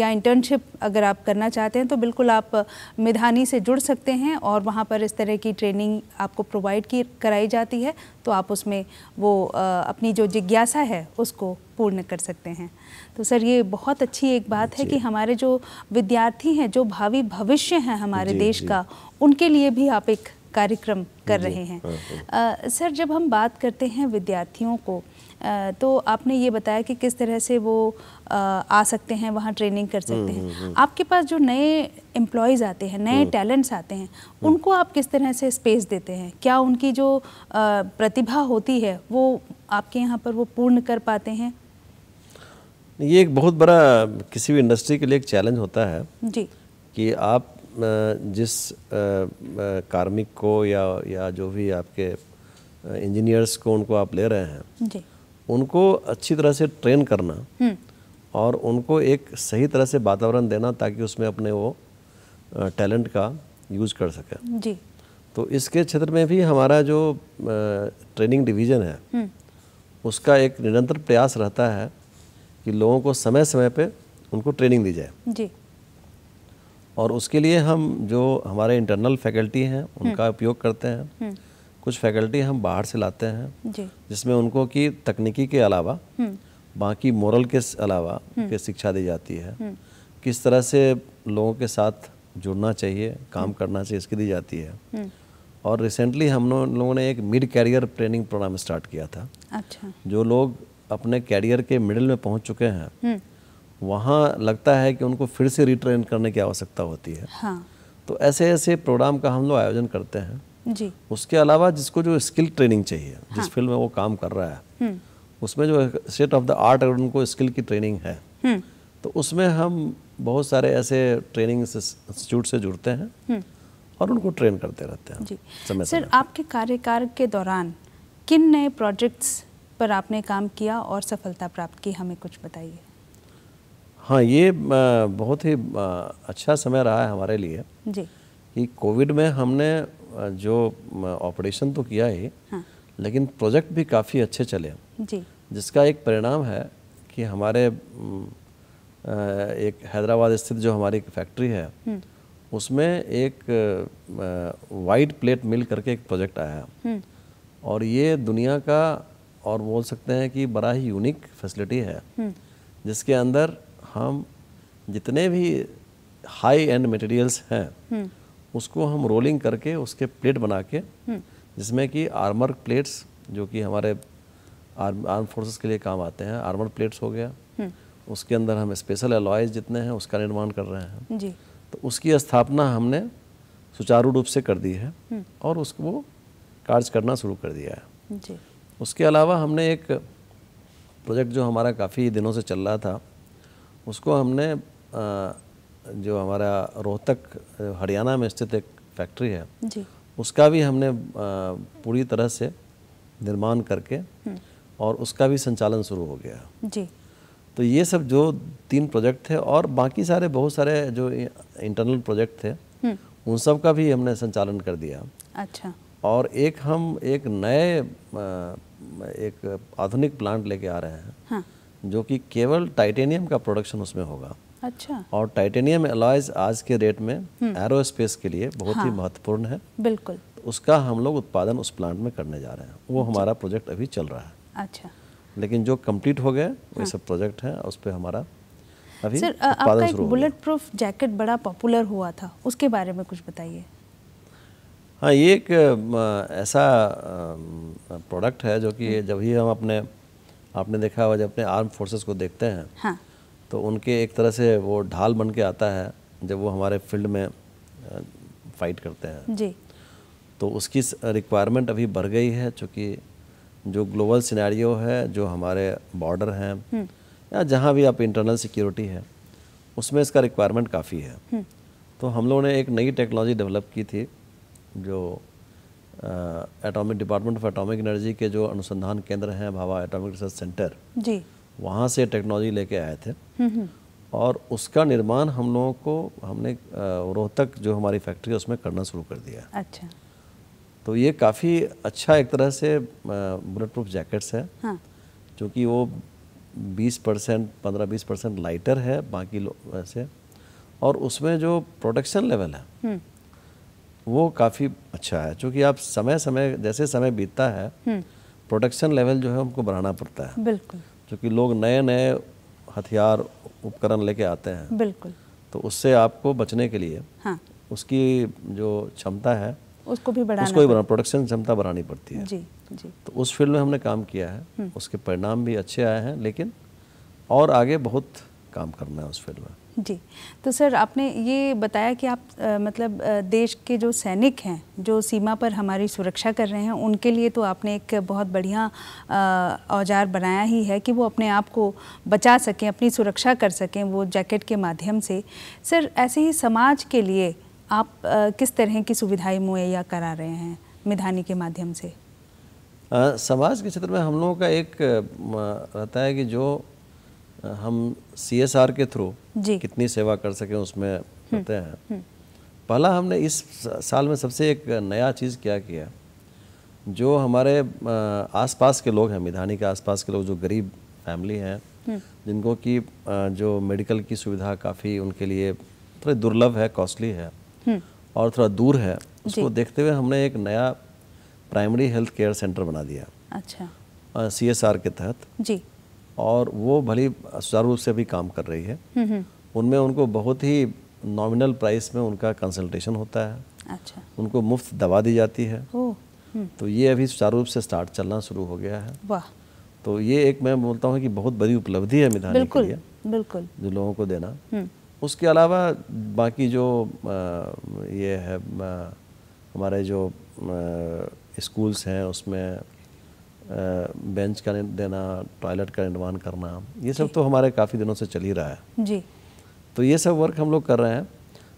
या इंटर्नशिप अगर आप करना चाहते हैं तो बिल्कुल आप मिधानी से जुड़ सकते हैं और वहाँ पर इस तरह की ट्रेनिंग आपको प्रोवाइड की कराई जाती है तो आप उसमें वो अपनी जो जिज्ञासा है उसको पूर्ण कर सकते हैं तो सर ये बहुत अच्छी एक बात है कि हमारे जो विद्यार्थी हैं जो भावी भविष्य हैं हमारे देश का उनके लिए भी आप एक कार्यक्रम कर रहे हैं आ, हाँ, हाँ। सर जब हम बात करते हैं विद्यार्थियों को तो आपने ये बताया कि किस तरह से वो आ सकते हैं वहाँ ट्रेनिंग कर सकते हैं हम्म, हम्म, हम्म। आपके पास जो नए एम्प्लॉयज़ आते हैं नए टैलेंट्स हम्म। आते हैं हम्म। उनको आप किस तरह से स्पेस देते हैं क्या उनकी जो प्रतिभा होती है वो आपके यहाँ पर वो पूर्ण कर पाते हैं ये एक बहुत बड़ा किसी भी इंडस्ट्री के लिए एक चैलेंज होता है जी कि आप जिस कार्मिक को या या जो भी आपके इंजीनियर्स को उनको आप ले रहे हैं जी उनको अच्छी तरह से ट्रेन करना हम्म। और उनको एक सही तरह से वातावरण देना ताकि उसमें अपने वो टैलेंट का यूज़ कर सकें जी तो इसके क्षेत्र में भी हमारा जो ट्रेनिंग डिवीज़न है हम्म। उसका एक निरंतर प्रयास रहता है कि लोगों को समय समय पे उनको ट्रेनिंग दी जाए जी और उसके लिए हम जो हमारे इंटरनल फैकल्टी हैं हम्म। उनका उपयोग करते हैं हम्म। कुछ फैकल्टी हम बाहर से लाते हैं जिसमें उनको कि तकनीकी के अलावा बाकी मॉरल के अलावा के शिक्षा दी जाती है किस तरह से लोगों के साथ जुड़ना चाहिए काम हम्म। करना चाहिए इसकी दी जाती है हम्म। और रिसेंटली हम लोगों ने एक mid career training programme start किया था अच्छा जो लोग अपने कैरियर के मिडिल में पहुंच चुके हैं हम्म। वहाँ लगता है कि उनको फिर से रिट्रेन करने की आवश्यकता होती है हाँ। तो ऐसे ऐसे प्रोग्राम का हम लोग आयोजन करते हैं जी उसके अलावा जिसको जो स्किल ट्रेनिंग चाहिए हाँ। जिस फील्ड में वो काम कर रहा है उसमें जो स्टेट ऑफ द आर्ट अगर उनको स्किल की ट्रेनिंग है तो उसमें हम बहुत सारे ऐसे ट्रेनिंग इंस्टीट्यूट से जुड़ते हैं हम्म। और उनको ट्रेन करते रहते हैं जी समय सर समय आपके कार्यकाल के दौरान किन नए प्रोजेक्ट्स पर आपने काम किया और सफलता प्राप्त की हमें कुछ बताइए हाँ ये बहुत ही अच्छा समय रहा है हमारे लिए जी कि कोविड में हमने जो ऑपरेशन तो किया ही हाँ। लेकिन प्रोजेक्ट भी काफ़ी अच्छे चले जी जिसका एक परिणाम है कि हमारे एक हैदराबाद स्थित जो हमारी फैक्ट्री है हम्म। उसमें एक वाइट प्लेट मिल करके एक प्रोजेक्ट आया हम्म। और ये दुनिया का और बोल सकते हैं कि बड़ा ही यूनिक फैसिलिटी है हम्म। जिसके अंदर हम जितने भी हाई एंड मटेरियल्स हैं उसको हम रोलिंग करके उसके प्लेट बना के जिसमें कि आर्मर प्लेट्स जो कि हमारे आर्म आर्म फोर्सेस के लिए काम आते हैं आर्मर प्लेट्स हो गया उसके अंदर हम स्पेशल एलॉयज जितने हैं उसका निर्माण कर रहे हैं जी तो उसकी स्थापना हमने सुचारू रूप से कर दी है हम्म। और उसको कार्य करना शुरू कर दिया है जी उसके अलावा हमने एक प्रोजेक्ट जो हमारा काफ़ी दिनों से चल रहा था उसको हमने जो हमारा रोहतक हरियाणा में स्थित एक फैक्ट्री है जी। उसका भी हमने पूरी तरह से निर्माण करके हम्म। और उसका भी संचालन शुरू हो गया जी तो ये सब जो तीन प्रोजेक्ट थे और बाकी सारे बहुत सारे जो इंटरनल प्रोजेक्ट थे हम्म। उन सब का भी हमने संचालन कर दिया अच्छा और एक हम एक नए एक आधुनिक प्लांट लेके आ रहे हैं हाँ। जो कि केवल टाइटेनियम का प्रोडक्शन उसमें होगा अच्छा और टाइटेनियम एलॉयज आज के रेट में एरोस्पेस हम्म। के लिए बहुत हाँ। ही महत्वपूर्ण है बिल्कुल उसका हम लोग उत्पादन उस प्लांट में करने जा रहे हैं वो अच्छा। हमारा प्रोजेक्ट अभी चल रहा है अच्छा लेकिन जो कंप्लीट हो गए वही हाँ। सब प्रोजेक्ट हैं उस पर हमारा अभी सर आपका एक बुलेट प्रूफ जैकेट बड़ा पॉपुलर हुआ था उसके बारे में कुछ बताइए हाँ ये एक ऐसा प्रोडक्ट है जो कि हाँ। जब ही हम अपने आपने देखा होगा जब अपने आर्म फोर्सेस को देखते हैं हाँ। तो उनके एक तरह से वो ढाल बन के आता है जब वो हमारे फील्ड में फाइट करते हैं जी तो उसकी रिक्वायरमेंट अभी बढ़ गई है चूँकि जो ग्लोबल सिनेरियो है जो हमारे बॉर्डर हैं हम्म। या जहाँ भी आप इंटरनल सिक्योरिटी है उसमें इसका रिक्वायरमेंट काफ़ी है हम्म। तो हम लोगों ने एक नई टेक्नोलॉजी डेवलप की थी जो atomic Department of Atomic Energy के जो अनुसंधान केंद्र हैं भावा एटॉमिक रिसर्च सेंटर जी वहाँ से टेक्नोलॉजी लेके आए थे हम्म, और उसका निर्माण हम लोगों को हमने रोहतक जो हमारी फैक्ट्री है उसमें करना शुरू कर दिया अच्छा तो ये काफ़ी अच्छा एक तरह से बुलेट प्रूफ जैकेट्स है हाँ। वो 20 परसेंट पंद्रह बीस परसेंट लाइटर है बाकी वैसे और उसमें जो प्रोटेक्शन लेवल है हम्म। वो काफ़ी अच्छा है क्योंकि आप समय समय जैसे समय बीतता है प्रोटेक्शन हम्म। लेवल जो है उनको बढ़ाना पड़ता है बिल्कुल क्योंकि लोग नए नए हथियार उपकरण लेके आते हैं बिल्कुल तो उससे आपको बचने के लिए हाँ। उसकी जो क्षमता है उसको भी बढ़ाना उसको भी बढ़ाना प्रोडक्शन क्षमता बढ़ानी पड़ती है जी जी तो उस फील्ड में हमने काम किया है हम्म। उसके परिणाम भी अच्छे आए हैं लेकिन और आगे बहुत काम करना है उस फील्ड में जी तो सर आपने ये बताया कि आप आ, मतलब आ, देश के जो सैनिक हैं जो सीमा पर हमारी सुरक्षा कर रहे हैं उनके लिए तो आपने एक बहुत बढ़िया औजार बनाया ही है कि वो अपने आप को बचा सकें अपनी सुरक्षा कर सकें वो जैकेट के माध्यम से सर ऐसे ही समाज के लिए आप किस तरह की सुविधाएं मुहैया करा रहे हैं मिधानी के माध्यम से आ, समाज के क्षेत्र में हम लोगों का एक रहता है कि जो हम सी एस आर के थ्रू कितनी सेवा कर सकें उसमें हम्म, रहते हैं हम्म। पहला हमने इस साल में सबसे एक नया चीज़ क्या किया जो हमारे आसपास के लोग हैं मिधानी के आसपास के लोग जो गरीब फैमिली हैं हम्म। जिनको कि जो मेडिकल की सुविधा काफ़ी उनके लिए थोड़ी दुर्लभ है कॉस्टली है हम्म। और थोड़ा दूर है उसको देखते हुए हमने एक नया प्राइमरी हेल्थ केयर सेंटर बना दिया अच्छा सी एस आर के तहत जी और वो भली सुचारू रूप से अभी काम कर रही है हम्म, हम्म। उनमें उनको बहुत ही नॉमिनल प्राइस में उनका कंसल्टेशन होता है अच्छा उनको मुफ्त दवा दी जाती है तो ये अभी सुचारू रूप से स्टार्ट चलना शुरू हो गया है वाह तो ये एक मैं बोलता हूँ कि बहुत बड़ी उपलब्धि है मिधानी बिल्कुल, के लिए बिल्कुल जो लोगों को देना उसके अलावा बाकी जो ये है हमारे जो स्कूल्स हैं उसमें बेंच का देना टॉयलेट का निर्माण करना ये सब तो हमारे काफ़ी दिनों से चल ही रहा है जी तो ये सब वर्क हम लोग कर रहे हैं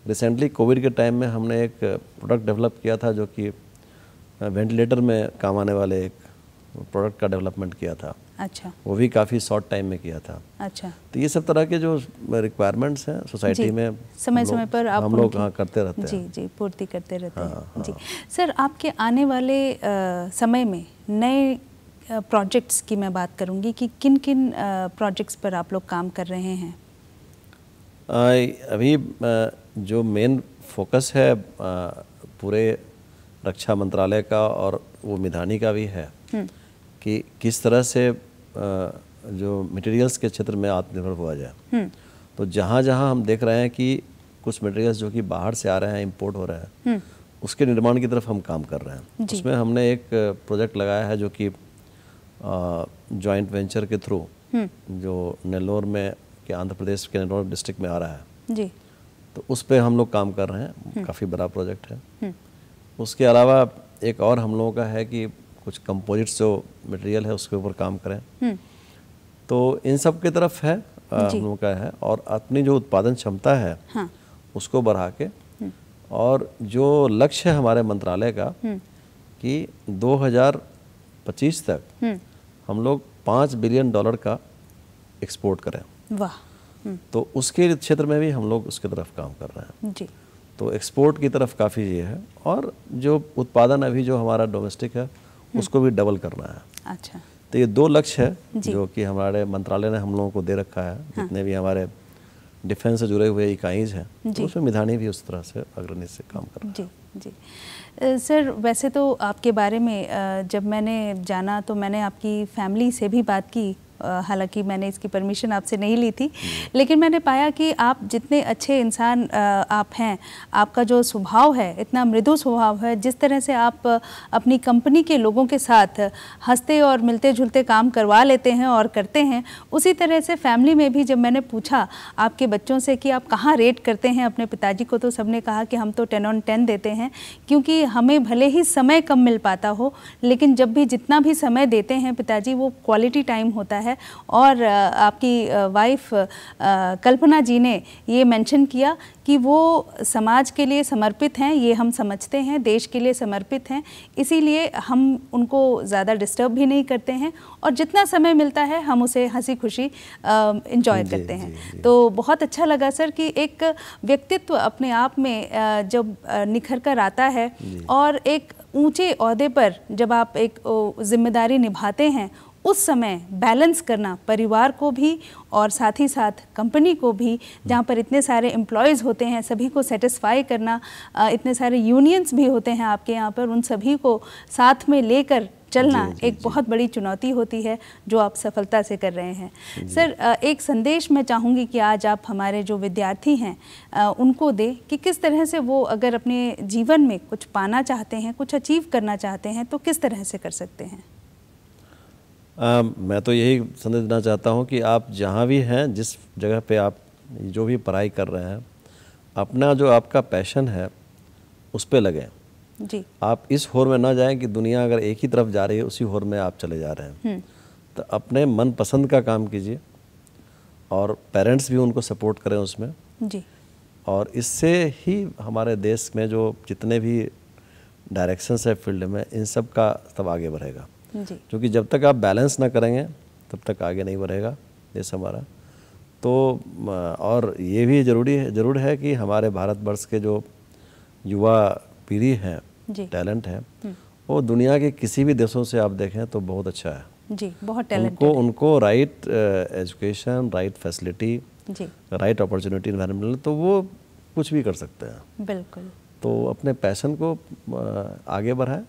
रिसेंटली कोविड के टाइम में हमने एक प्रोडक्ट डेवलप किया था जो कि वेंटिलेटर में काम आने वाले एक प्रोडक्ट का डेवलपमेंट किया था अच्छा वो भी काफ़ी शॉर्ट टाइम में किया था अच्छा तो ये सब तरह के जो रिक्वायरमेंट्स हैं सोसाइटी में समय समय पर आप हम लोग हाँ करते रहते जी हैं जी पूर्ति करते रहते हाँ, हैं हाँ। जी हाँ। सर आपके आने वाले आ, समय में नए प्रोजेक्ट्स की मैं बात करूंगी कि किन किन प्रोजेक्ट्स पर आप लोग काम कर रहे हैं आ, अभी जो मेन फोकस है पूरे रक्षा मंत्रालय का और वो मिधानी का भी है हम्म। कि किस तरह से जो मटेरियल्स के क्षेत्र में आत्मनिर्भर हुआ जाए हम्म। तो जहाँ जहाँ हम देख रहे हैं कि कुछ मटेरियल्स जो कि बाहर से आ रहे हैं इम्पोर्ट हो रहे हैं हम्म। उसके निर्माण की तरफ हम काम कर रहे हैं उसमें हमने एक प्रोजेक्ट लगाया है जो कि जॉइंट वेंचर के थ्रू हम्म। जो नेल्लोर में के आंध्र प्रदेश के नेल्लोर डिस्ट्रिक्ट में आ रहा है जी तो उस पर हम लोग काम कर रहे हैं काफ़ी बड़ा प्रोजेक्ट है उसके अलावा एक और हम लोगों का है कि कुछ कंपोजिट्स जो मटेरियल है उसके ऊपर काम करें हम्म। तो इन सब की तरफ है हम लोगों का है और अपनी जो उत्पादन क्षमता है हाँ। उसको बढ़ा के हम्म। और जो लक्ष्य है हमारे मंत्रालय का हम्म। कि 2025 तक हम लोग पाँच बिलियन डॉलर का एक्सपोर्ट करें वाह तो उसके क्षेत्र में भी हम लोग उसकी तरफ काम कर रहे हैं जी तो एक्सपोर्ट की तरफ काफ़ी ये है और जो उत्पादन अभी जो हमारा डोमेस्टिक है हम्म। उसको भी डबल करना है अच्छा तो ये दो लक्ष्य है जो कि हमारे मंत्रालय ने हम लोगों को दे रखा है हाँ। जितने भी हमारे डिफेंस से जुड़े हुए इकाईज हैं तो उसमें मिधानी भी उस तरह से अग्रणी से काम कर रहा है जी सर वैसे तो आपके बारे में जब मैंने जाना तो मैंने आपकी फैमिली से भी बात की हालांकि मैंने इसकी परमिशन आपसे नहीं ली थी लेकिन मैंने पाया कि आप जितने अच्छे इंसान आप हैं आपका जो स्वभाव है इतना मृदु स्वभाव है जिस तरह से आप अपनी कंपनी के लोगों के साथ हंसते और मिलते जुलते काम करवा लेते हैं और करते हैं उसी तरह से फैमिली में भी जब मैंने पूछा आपके बच्चों से कि आप कहाँ रेट करते हैं अपने पिताजी को तो सब कहा कि हम तो टेन ऑन टेन देते हैं क्योंकि हमें भले ही समय कम मिल पाता हो लेकिन जब भी जितना भी समय देते हैं पिताजी वो क्वालिटी टाइम होता है है और आपकी वाइफ कल्पना जी ने ये मेंशन किया कि वो समाज के लिए समर्पित हैं ये हम समझते हैं देश के लिए समर्पित हैं इसीलिए हम उनको ज़्यादा डिस्टर्ब भी नहीं करते हैं और जितना समय मिलता है हम उसे हंसी खुशी इंजॉय करते हैं जी, जी। तो बहुत अच्छा लगा सर कि एक व्यक्तित्व अपने आप में जब निखर कर आता है और एक ऊंचे अहदे पर जब आप एक जिम्मेदारी निभाते हैं उस समय बैलेंस करना परिवार को भी और साथ ही साथ कंपनी को भी जहाँ पर इतने सारे एम्प्लॉयज़ होते हैं सभी को सेटिस्फाई करना इतने सारे यूनियंस भी होते हैं आपके यहाँ पर उन सभी को साथ में लेकर चलना जी, जी, एक बहुत बड़ी चुनौती होती है जो आप सफलता से कर रहे हैं सर एक संदेश मैं चाहूँगी कि आज आप हमारे जो विद्यार्थी हैं उनको दे कि किस तरह से वो अगर अपने जीवन में कुछ पाना चाहते हैं कुछ अचीव करना चाहते हैं तो किस तरह से कर सकते हैं आ, मैं तो यही संदेश देना चाहता हूँ कि आप जहाँ भी हैं जिस जगह पे आप जो भी पढ़ाई कर रहे हैं अपना जो आपका पैशन है उस पर लगें जी आप इस होर में ना जाएं कि दुनिया अगर एक ही तरफ जा रही है उसी होर में आप चले जा रहे हैं हम्म। तो अपने मनपसंद का काम कीजिए और पेरेंट्स भी उनको सपोर्ट करें उसमें जी और इससे ही हमारे देश में जो जितने भी डायरेक्शंस है फील्ड में इन सब का तब आगे बढ़ेगा क्योंकि जब तक आप बैलेंस ना करेंगे तब तक आगे नहीं बढ़ेगा देश हमारा तो और ये भी ज़रूरी है ज़रूर है कि हमारे भारतवर्ष के जो युवा पीढ़ी है टैलेंट है हम्म। वो दुनिया के किसी भी देशों से आप देखें तो बहुत अच्छा है जी बहुत टैलेंट उनको उनको right education right facility right opportunity environment तो वो कुछ भी कर सकते हैं बिल्कुल तो अपने पैशन को आगे बढ़ाएं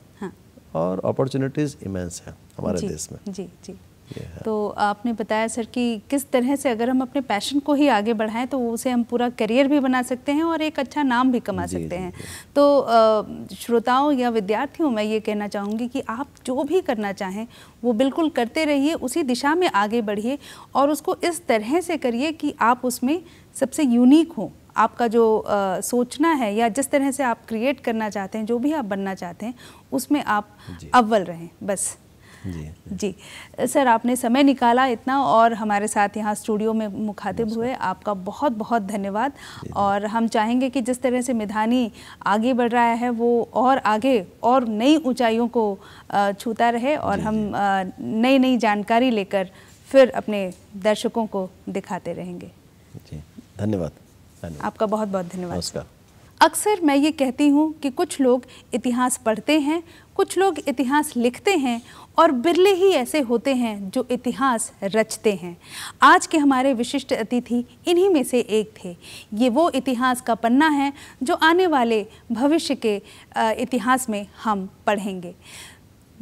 और अपॉर्चुनिटीज़ इमेंस हैं हमारे देश में जी जी तो आपने बताया सर कि किस तरह से अगर हम अपने पैशन को ही आगे बढ़ाएं तो उसे हम पूरा करियर भी बना सकते हैं और एक अच्छा नाम भी कमा सकते हैं तो श्रोताओं या विद्यार्थियों मैं ये कहना चाहूँगी कि आप जो भी करना चाहें वो बिल्कुल करते रहिए उसी दिशा में आगे बढ़िए और उसको इस तरह से करिए कि आप उसमें सबसे यूनिक हों आपका जो आ, सोचना है या जिस तरह से आप क्रिएट करना चाहते हैं जो भी आप बनना चाहते हैं उसमें आप अव्वल रहें बस जी जी सर आपने समय निकाला इतना और हमारे साथ यहाँ स्टूडियो में मुखातिब हुए आपका बहुत बहुत धन्यवाद और हम चाहेंगे कि जिस तरह से मिधानी आगे बढ़ रहा है वो और आगे और नई ऊंचाइयों को छूता रहे और हम नई नई जानकारी लेकर फिर अपने दर्शकों को दिखाते रहेंगे जी धन्यवाद आपका बहुत बहुत धन्यवाद नमस्कार अक्सर मैं ये कहती हूँ कि कुछ लोग इतिहास पढ़ते हैं कुछ लोग इतिहास लिखते हैं और बिरले ही ऐसे होते हैं जो इतिहास रचते हैं आज के हमारे विशिष्ट अतिथि इन्हीं में से एक थे ये वो इतिहास का पन्ना है जो आने वाले भविष्य के इतिहास में हम पढ़ेंगे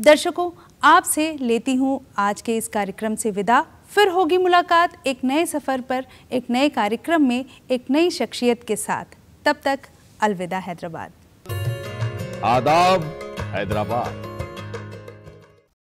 दर्शकों आपसे लेती हूँ आज के इस कार्यक्रम से विदा फिर होगी मुलाकात एक नए सफ़र पर एक नए कार्यक्रम में एक नई शख्सियत के साथ तब तक अलविदा हैदराबाद आदाब हैदराबाद